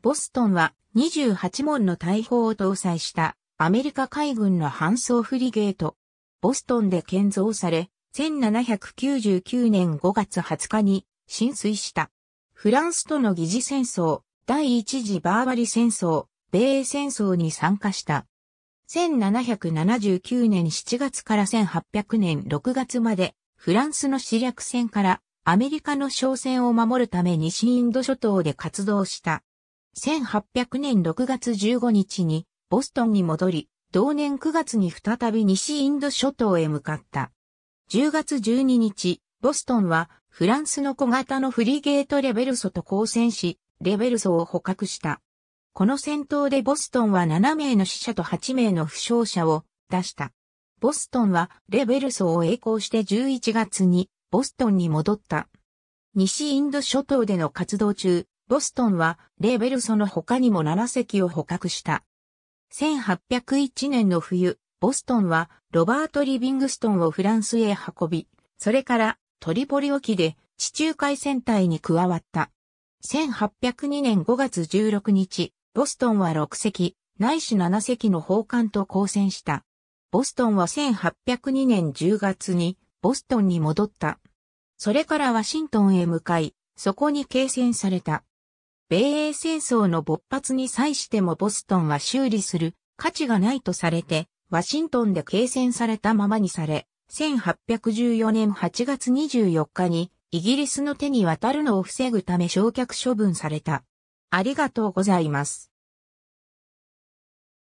ボストンは28門の大砲を搭載したアメリカ海軍の搬送フリゲート。ボストンで建造され、1799年5月20日に浸水した。フランスとの疑似戦争、第一次バーバリ戦争、米英戦争に参加した。1779年7月から1800年6月まで、フランスの死略戦からアメリカの商船を守るため西インド諸島で活動した。1800年6月15日にボストンに戻り、同年9月に再び西インド諸島へ向かった。10月12日、ボストンはフランスの小型のフリゲートレベルソと交戦し、レベルソを捕獲した。この戦闘でボストンは7名の死者と8名の負傷者を出した。ボストンはレベルソを栄光して11月にボストンに戻った。西インド諸島での活動中、ボストンはレーベルソの他にも7隻を捕獲した。1801年の冬、ボストンはロバート・リビングストンをフランスへ運び、それからトリポリ沖で地中海戦隊に加わった。1802年5月16日、ボストンは6隻、ないし7隻の砲艦と交戦した。ボストンは1802年10月にボストンに戻った。それからワシントンへ向かい、そこに敬戦された。米英戦争の勃発に際してもボストンは修理する価値がないとされて、ワシントンで継戦されたままにされ、1814年8月24日にイギリスの手に渡るのを防ぐため焼却処分された。ありがとうございます。